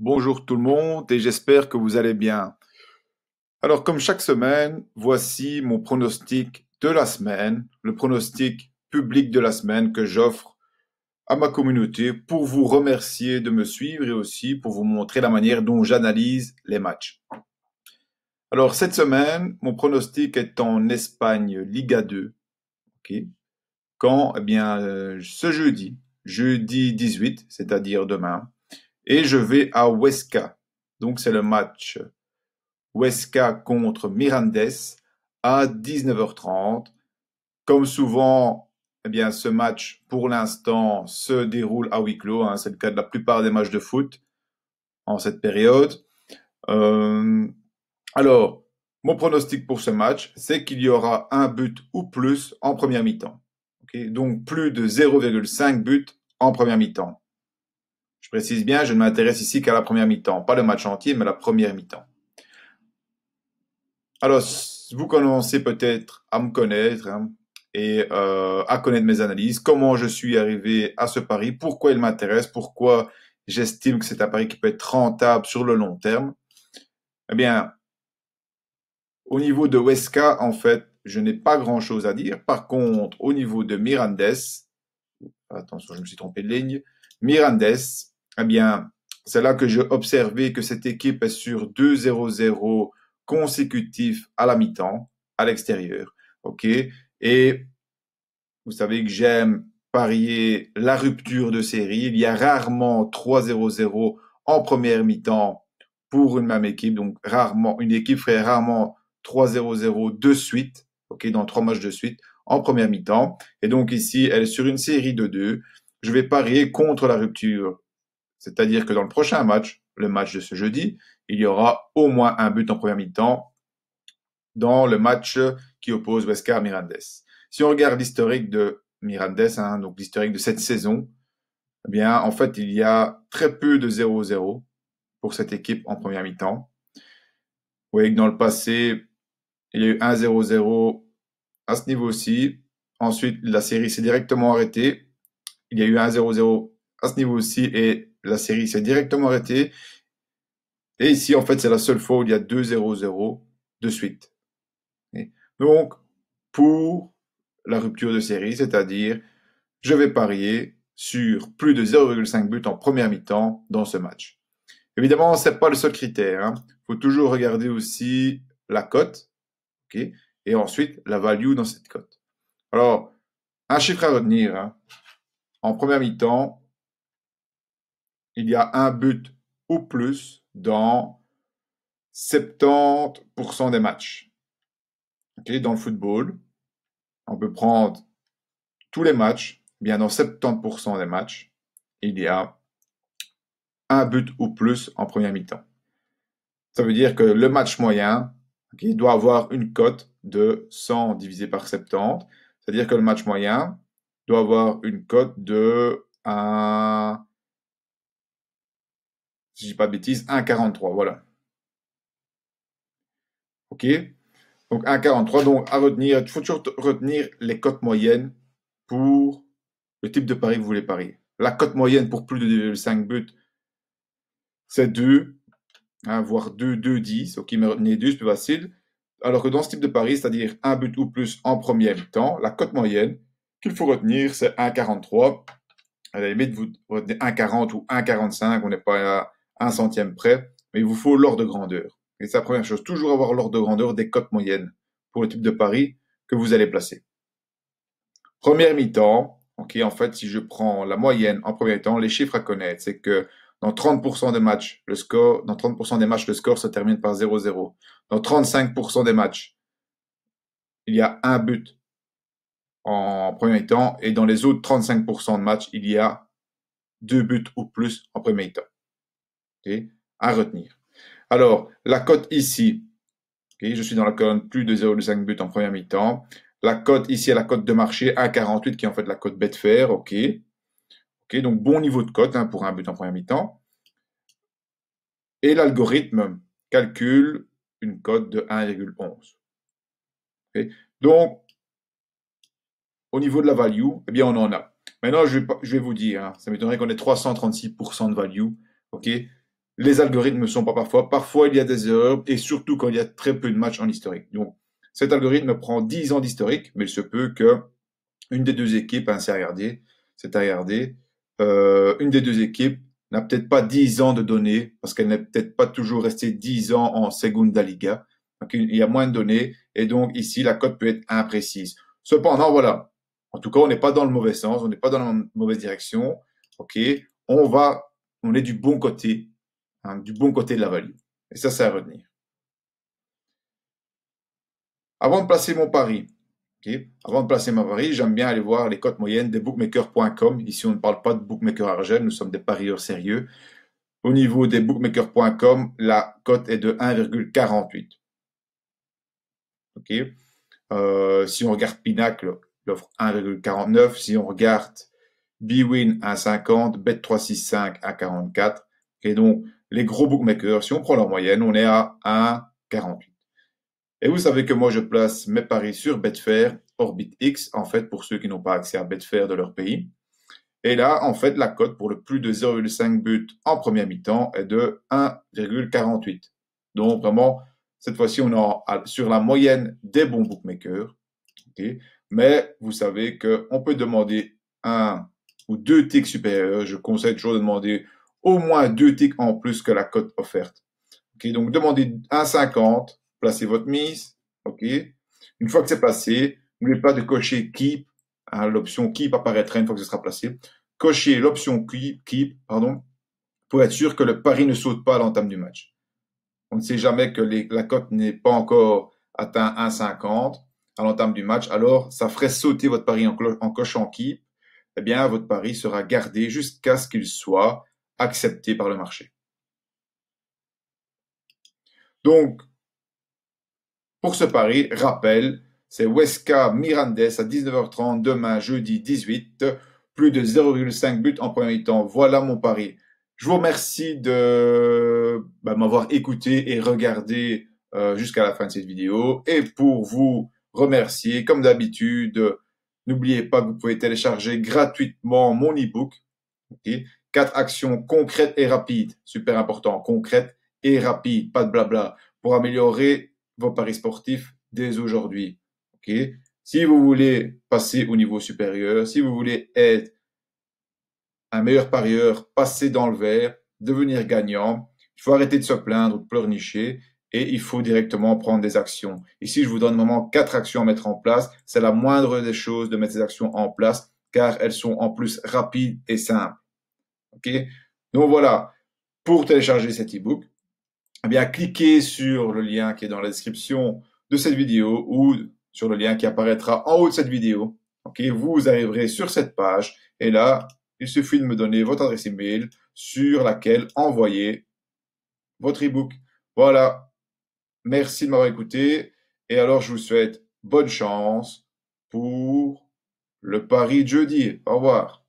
Bonjour tout le monde et j'espère que vous allez bien. Alors comme chaque semaine, voici mon pronostic de la semaine, le pronostic public de la semaine que j'offre à ma communauté pour vous remercier de me suivre et aussi pour vous montrer la manière dont j'analyse les matchs. Alors cette semaine, mon pronostic est en Espagne Liga 2. Okay. Quand eh bien euh, ce jeudi, jeudi 18, c'est-à-dire demain, et je vais à Huesca. Donc c'est le match Huesca contre Mirandes à 19h30. Comme souvent, eh bien, ce match, pour l'instant, se déroule à huis clos. Hein. c'est le cas de la plupart des matchs de foot en cette période. Euh, alors, mon pronostic pour ce match, c'est qu'il y aura un but ou plus en première mi-temps. Donc, plus de 0,5 buts en première mi-temps. Je précise bien, je ne m'intéresse ici qu'à la première mi-temps, pas le match entier, mais la première mi-temps. Alors, vous commencez peut-être à me connaître hein, et euh, à connaître mes analyses, comment je suis arrivé à ce pari, pourquoi il m'intéresse, pourquoi j'estime que c'est un pari qui peut être rentable sur le long terme. Eh bien, au niveau de Wesca, en fait, je n'ai pas grand-chose à dire. Par contre, au niveau de Mirandes, attention, je me suis trompé de ligne, Mirandes, eh bien, c'est là que j'ai observé que cette équipe est sur 2-0-0 consécutif à la mi-temps, à l'extérieur. OK? Et vous savez que j'aime parier la rupture de série. Il y a rarement 3-0-0 en première mi-temps pour une même équipe. Donc, rarement, une équipe ferait rarement 3-0-0 de suite. OK? Dans trois matchs de suite en première mi-temps. Et donc, ici, elle est sur une série de deux. Je vais parier contre la rupture c'est-à-dire que dans le prochain match, le match de ce jeudi, il y aura au moins un but en première mi-temps dans le match qui oppose wescar Mirandes. Si on regarde l'historique de Mirandes, hein, donc l'historique de cette saison, eh bien, en fait, il y a très peu de 0-0 pour cette équipe en première mi-temps. Vous voyez que dans le passé, il y a eu 1-0-0 à ce niveau-ci. Ensuite, la série s'est directement arrêtée. Il y a eu 1-0-0 à ce niveau-ci et la série s'est directement arrêtée. Et ici, en fait, c'est la seule fois où il y a 2-0-0 de suite. donc, pour la rupture de série, c'est-à-dire, je vais parier sur plus de 0,5 buts en première mi-temps dans ce match. Évidemment, c'est pas le seul critère. Hein. Faut toujours regarder aussi la cote, et ensuite la value dans cette cote. Alors, un chiffre à retenir. Hein. En première mi-temps, il y a un but ou plus dans 70% des matchs. dans le football, on peut prendre tous les matchs, bien dans 70% des matchs, il y a un but ou plus en première mi-temps. Ça veut dire que le match moyen, doit avoir une cote de 100 divisé par 70, c'est-à-dire que le match moyen doit avoir une cote de 1 si je dis pas de bêtises, 1,43, voilà. Ok Donc 1,43, donc à retenir, il faut toujours retenir les cotes moyennes pour le type de pari que vous voulez parier. La cote moyenne pour plus de 2,5 buts, c'est 2, hein, voire 2, 2, 10. Ok, mais retenez 2, c'est plus facile. Alors que dans ce type de pari, c'est-à-dire un but ou plus en premier temps, la cote moyenne qu'il faut retenir, c'est 1,43. À la limite, vous retenez 1,40 ou 1,45, on n'est pas un centième près, mais il vous faut l'ordre de grandeur. Et c'est la première chose, toujours avoir l'ordre de grandeur des cotes moyennes pour le type de pari que vous allez placer. Première mi-temps, ok, en fait, si je prends la moyenne en premier temps, les chiffres à connaître, c'est que dans 30% des matchs, le score, dans 30% des matchs, le score se termine par 0-0. Dans 35% des matchs, il y a un but en premier temps et dans les autres 35% de matchs, il y a deux buts ou plus en premier temps à retenir. Alors, la cote ici, je suis dans la colonne plus de 0,5 buts en première mi-temps. La cote ici, est la cote de marché 1,48 qui est en fait la cote Betfair, ok. Ok, donc bon niveau de cote hein, pour un but en première mi-temps. Et l'algorithme calcule une cote de 1,11. Donc, au niveau de la value, eh bien, on en a. Maintenant, je vais, vous dire, hein, ça m'étonnerait qu'on ait 336% de value. ok les algorithmes ne sont pas parfois. Parfois, il y a des erreurs, et surtout quand il y a très peu de matchs en historique. Donc, cet algorithme prend 10 ans d'historique, mais il se peut que une des deux équipes, hein, c'est à regarder, c'est à regarder, euh, une des deux équipes n'a peut-être pas 10 ans de données, parce qu'elle n'est peut-être pas toujours restée 10 ans en Segunda Liga. Donc, il y a moins de données, et donc ici, la cote peut être imprécise. Cependant, voilà. En tout cas, on n'est pas dans le mauvais sens, on n'est pas dans la mauvaise direction. OK, on va, on est du bon côté Hein, du bon côté de la value. Et ça, c'est à retenir. Avant de placer mon pari, avant de placer ma pari, j'aime bien aller voir les cotes moyennes des bookmakers.com. Ici, on ne parle pas de bookmaker argent, nous sommes des parieurs sérieux. Au niveau des bookmakers.com, la cote est de 1,48. Ok. Euh, si on regarde Pinacle, l'offre 1,49. Si on regarde Bwin 1,50, Bet365 1,44. Et donc, les gros bookmakers, si on prend leur moyenne, on est à 1,48. Et vous savez que moi, je place mes paris sur Betfair, Orbit X, en fait, pour ceux qui n'ont pas accès à Betfair de leur pays. Et là, en fait, la cote pour le plus de 0,5 buts en première mi-temps est de 1,48. Donc, vraiment, cette fois-ci, on est sur la moyenne des bons bookmakers. Mais vous savez qu'on peut demander un ou deux ticks supérieurs. Je conseille toujours de demander au moins deux ticks en plus que la cote offerte. donc demandez 1,50, placez votre mise. Ok. Une fois que c'est placé, n'oubliez pas de cocher keep. Hein, l'option keep apparaîtra une fois que ce sera placé. Cochez l'option keep, keep, pardon, pour être sûr que le pari ne saute pas à l'entame du match. On ne sait jamais que la cote n'est pas encore atteint 1,50 à l'entame du match. Alors, ça ferait sauter votre pari en, en cochant keep. Eh bien, votre pari sera gardé jusqu'à ce qu'il soit accepté par le marché. Donc, pour ce pari, rappel, c'est Huesca Mirandes à 19h30 demain jeudi 18. Plus de 0,5 buts en premier temps. Voilà mon pari. Je vous remercie de bah, m'avoir écouté et regardé euh, jusqu'à la fin de cette vidéo. Et pour vous remercier, comme d'habitude, n'oubliez pas que vous pouvez télécharger gratuitement mon e-book Okay. Quatre actions concrètes et rapides, super important, concrètes et rapides, pas de blabla, pour améliorer vos paris sportifs dès aujourd'hui. Si vous voulez passer au niveau supérieur, si vous voulez être un meilleur parieur, passer dans le vert, devenir gagnant, il faut arrêter de se plaindre ou de pleurnicher et il faut directement prendre des actions. Ici, je vous donne vraiment quatre actions à mettre en place. C'est la moindre des choses de mettre ces actions en place car elles sont en plus rapides et simples. Ok Donc voilà, pour télécharger cet ebook, eh bien cliquez sur le lien qui est dans la description de cette vidéo ou sur le lien qui apparaîtra en haut de cette vidéo. Ok Vous arriverez sur cette page et là, il suffit de me donner votre adresse email sur laquelle envoyer votre ebook. Voilà. Merci de m'avoir écouté. Et alors, je vous souhaite bonne chance pour le Paris jeudi. Au revoir.